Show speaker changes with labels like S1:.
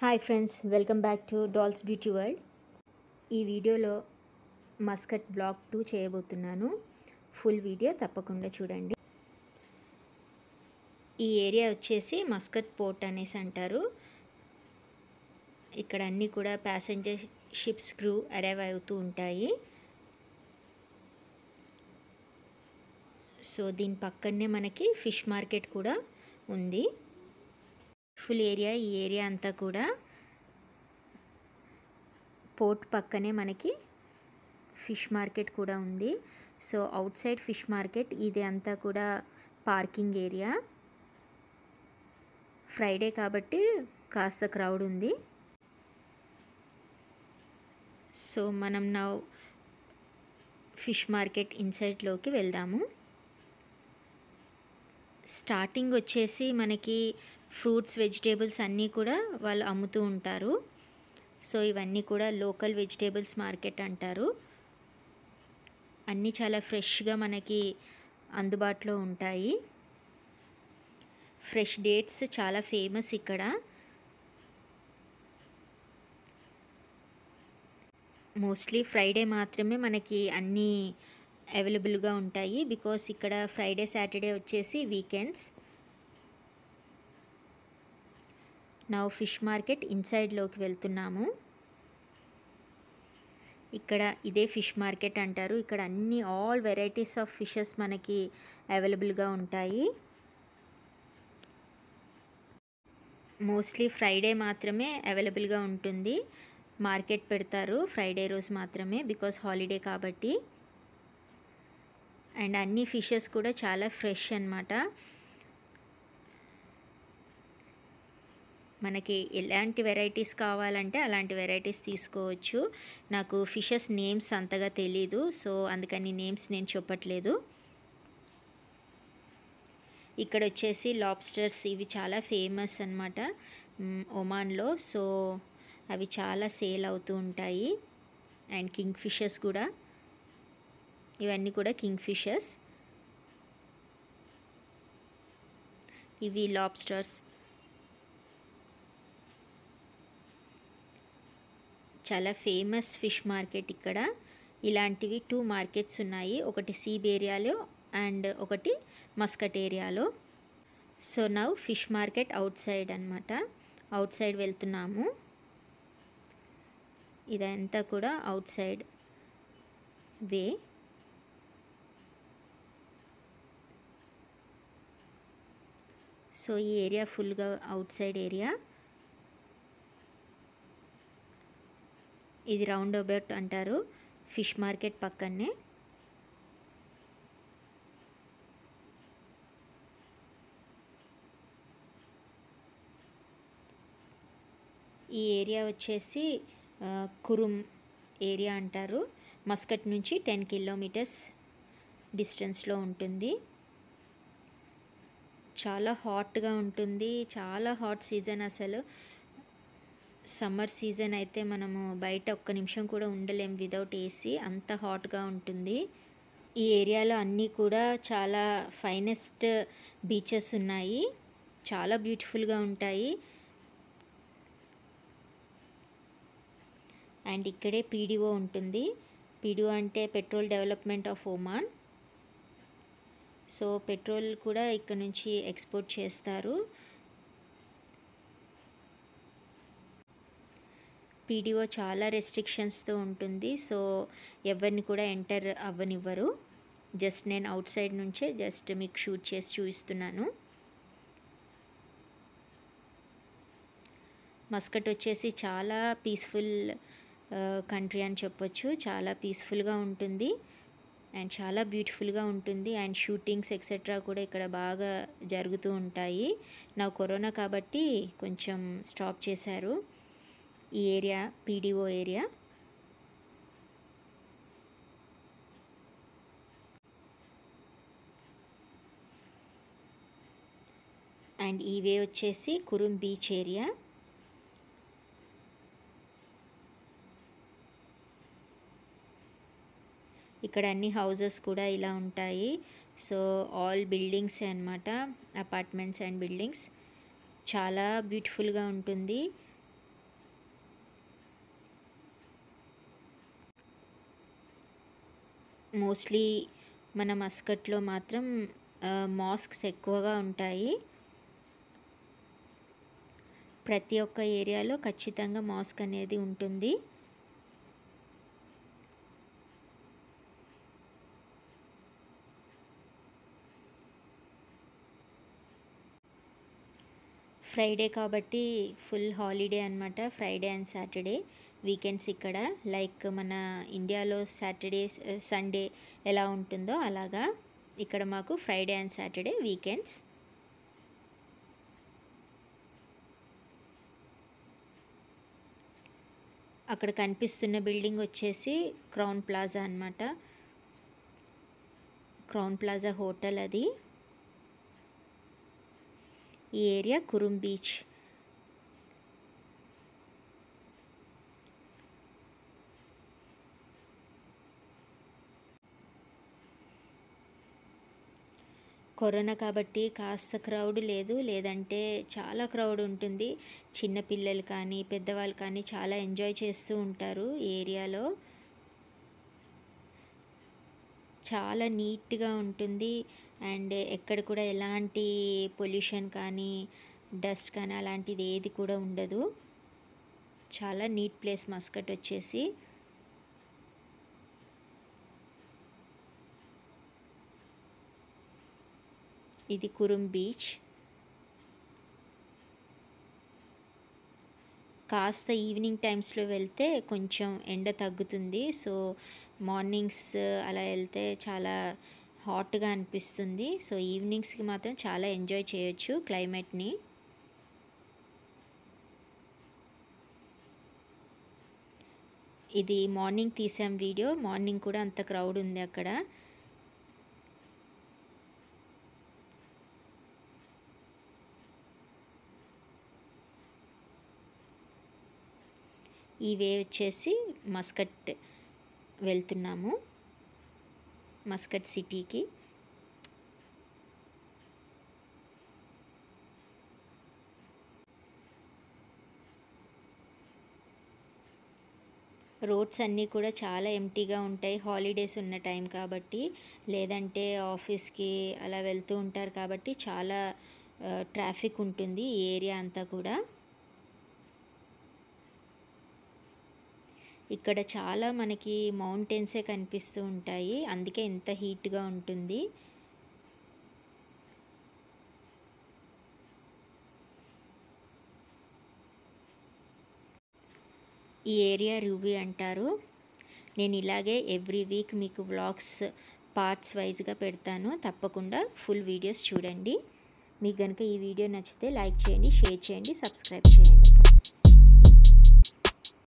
S1: hi friends welcome back to dolls beauty world ఈ వీడియోలో Muscat blog two చేయబోతున్నాను full video తప్పకుండా చూడండి ఈ ఏరియా వచ్చేసి మస్కట్ పోర్ట్ అనేసి అంటారు ఇక్కడ అన్నీ కూడా ప్యాసింజర్ షిప్స్ క్రూ అరైవ్ అవుతూ ఉంటాయి సో దీని పక్కనే మనకి ఫిష్ మార్కెట్ కూడా ఉంది ఫుల్ ఏరియా ఈ ఏరియా అంతా కూడా పోర్ట్ పక్కనే మనకి ఫిష్ మార్కెట్ కూడా ఉంది so outside fish market ఇది అంతా కూడా పార్కింగ్ ఏరియా ఫ్రైడే కాబట్టి కాస్త క్రౌడ్ ఉంది సో మనం నా ఫిష్ మార్కెట్ ఇన్సైడ్లోకి వెళ్దాము స్టార్టింగ్ వచ్చేసి మనకి ఫ్రూట్స్ వెజిటేబుల్స్ అన్నీ కూడా వాళ్ళు అమ్ముతూ ఉంటారు సో ఇవన్నీ కూడా లోకల్ వెజిటేబుల్స్ మార్కెట్ అంటారు అన్నీ చాలా ఫ్రెష్గా మనకి అందుబాటులో ఉంటాయి ఫ్రెష్ డేట్స్ చాలా ఫేమస్ ఇక్కడ మోస్ట్లీ ఫ్రైడే మాత్రమే మనకి అన్నీ అవైలబుల్గా ఉంటాయి బికాస్ ఇక్కడ ఫ్రైడే సాటర్డే వచ్చేసి వీకెండ్స్ నా ఫిష్ మార్కెట్ ఇన్సైడ్లోకి వెళ్తున్నాము ఇక్కడ ఇదే ఫిష్ మార్కెట్ అంటారు ఇక్కడ అన్ని ఆల్ వెరైటీస్ ఆఫ్ ఫిషెస్ మనకి అవైలబుల్గా ఉంటాయి మోస్ట్లీ ఫ్రైడే మాత్రమే అవైలబుల్గా ఉంటుంది మార్కెట్ పెడతారు ఫ్రైడే రోజు మాత్రమే బికాస్ హాలిడే కాబట్టి అండ్ అన్ని ఫిషెస్ కూడా చాలా ఫ్రెష్ అనమాట మనకి ఎలాంటి వెరైటీస్ కావాలంటే అలాంటి వెరైటీస్ తీసుకోవచ్చు నాకు ఫిషెస్ నేమ్స్ అంతగా తెలీదు సో అందుకని నేమ్స్ నేను చెప్పట్లేదు ఇక్కడ వచ్చేసి లాబ్స్టర్స్ ఇవి చాలా ఫేమస్ అనమాట ఒమాన్లో సో అవి చాలా సేల్ అవుతూ ఉంటాయి అండ్ కింగ్ ఫిషెస్ కూడా ఇవన్నీ కూడా కింగ్ ఫిషర్స్ ఇవి లాబ్స్టర్స్ చాలా ఫేమస్ ఫిష్ మార్కెట్ ఇక్కడ ఇలాంటివి టూ మార్కెట్స్ ఉన్నాయి ఒకటి సీబ్ ఏరియాలో అండ్ ఒకటి మస్కట్ ఏరియాలో సో నా ఫిష్ మార్కెట్ అవుట్ సైడ్ అనమాట అవుట్ సైడ్ వెళ్తున్నాము ఇదంతా కూడా అవుట్ సైడ్ వే సో ఈ ఏరియా ఫుల్గా అవుట్ సైడ్ ఏరియా ఇది రౌండ్ అబౌట్ అంటారు ఫిష్ మార్కెట్ పక్కనే ఈ ఏరియా వచ్చేసి కురుమ్ ఏరియా అంటారు మస్కట్ నుంచి టెన్ కిలోమీటర్స్ డిస్టెన్స్లో ఉంటుంది చాలా హాట్గా ఉంటుంది చాలా హాట్ సీజన్ అసలు సమ్మర్ సీజన్ అయితే మనము బయట ఒక్క నిమిషం కూడా ఉండలేం విదౌట్ ఏసీ అంత హాట్గా ఉంటుంది ఈ ఏరియాలో అన్నీ కూడా చాలా ఫైనెస్ట్ బీచెస్ ఉన్నాయి చాలా బ్యూటిఫుల్గా ఉంటాయి అండ్ ఇక్కడే పీడిఓ ఉంటుంది పీడిఓ అంటే petrol development of Oman so petrol కూడా ఇక్కడ నుంచి ఎక్స్పోర్ట్ చేస్తారు పీడీఓ చాలా రెస్ట్రిక్షన్స్తో ఉంటుంది సో ఎవరిని కూడా ఎంటర్ అవ్వనివ్వరు జస్ట్ నేను అవుట్ సైడ్ నుంచే జస్ట్ మీకు షూట్ చేసి చూపిస్తున్నాను మస్కట్ వచ్చేసి చాలా పీస్ఫుల్ కంట్రీ అని చెప్పొచ్చు చాలా పీస్ఫుల్గా ఉంటుంది అండ్ చాలా బ్యూటిఫుల్గా ఉంటుంది అండ్ షూటింగ్స్ ఎక్సెట్రా కూడా ఇక్కడ బాగా జరుగుతూ ఉంటాయి నా కరోనా కాబట్టి కొంచెం స్టాప్ చేశారు ఈ ఏరియా పీడిఓ ఏరియా అండ్ ఈ వే వచ్చేసి కురుం బీచ్ ఏరియా ఇక్కడ అన్ని హౌజెస్ కూడా ఇలా ఉంటాయి సో ఆల్ బిల్డింగ్స్ అనమాట అపార్ట్మెంట్స్ అండ్ బిల్డింగ్స్ చాలా బ్యూటిఫుల్గా ఉంటుంది మోస్ట్లీ మన మస్కట్లో మాత్రం మాస్క్స్ ఎక్కువగా ఉంటాయి ప్రతి ఒక్క ఏరియాలో ఖచ్చితంగా మాస్క్ అనేది ఉంటుంది ఫ్రైడే కాబట్టి ఫుల్ హాలిడే అనమాట ఫ్రైడే అండ్ సాటర్డే వీకెండ్స్ ఇక్కడ లైక్ మన ఇండియాలో సాటర్డే సండే ఎలా ఉంటుందో అలాగా ఇక్కడ మాకు ఫ్రైడే అండ్ సాటర్డే వీకెండ్స్ అక్కడ కనిపిస్తున్న బిల్డింగ్ వచ్చేసి క్రౌన్ ప్లాజా అనమాట క్రౌన్ ప్లాజా హోటల్ అది ఈ ఏరియా కురుం బీచ్ కరోనా కాబట్టి కాస్త క్రౌడ్ లేదు లేదంటే చాలా క్రౌడ్ ఉంటుంది చిన్నపిల్లలు కానీ పెద్దవాళ్ళు కానీ చాలా ఎంజాయ్ చేస్తూ ఉంటారు ఏరియాలో చాలా నీట్గా ఉంటుంది అండ్ ఎక్కడ కూడా ఎలాంటి పొల్యూషన్ కానీ డస్ట్ కానీ అలాంటిది ఏది కూడా ఉండదు చాలా నీట్ ప్లేస్ మస్కట్ వచ్చేసి ఇది కురుం బీచ్ కాస్త ఈవినింగ్ టైమ్స్లో వెళ్తే కొంచెం ఎండ తగ్గుతుంది సో మార్నింగ్స్ అలా వెళ్తే చాలా హాట్గా అనిపిస్తుంది సో ఈవినింగ్స్కి మాత్రం చాలా ఎంజాయ్ చేయొచ్చు క్లైమేట్ని ఇది మార్నింగ్ తీసాం వీడియో మార్నింగ్ కూడా అంత క్రౌడ్ ఉంది అక్కడ ఈ వే వచ్చేసి మస్కట్ వెళ్తున్నాము మస్కట్ సిటీకి రోడ్స్ అన్నీ కూడా చాలా ఎంటీగా ఉంటాయి హాలిడేస్ ఉన్న టైం కాబట్టి లేదంటే ఆఫీస్కి అలా వెళ్తూ ఉంటారు కాబట్టి చాలా ట్రాఫిక్ ఉంటుంది ఈ ఏరియా అంతా కూడా ఇక్కడ చాలా మనకి మౌంటైన్సే కనిపిస్తూ ఉంటాయి అందుకే ఇంత హీట్గా ఉంటుంది ఈ ఏరియా రూబీ అంటారు నేను ఇలాగే ఎవ్రీ వీక్ మీకు బ్లాగ్స్ పార్ట్స్ వైజ్గా పెడతాను తప్పకుండా ఫుల్ వీడియోస్ చూడండి మీకు కనుక ఈ వీడియో నచ్చితే లైక్ చేయండి షేర్ చేయండి సబ్స్క్రైబ్ చేయండి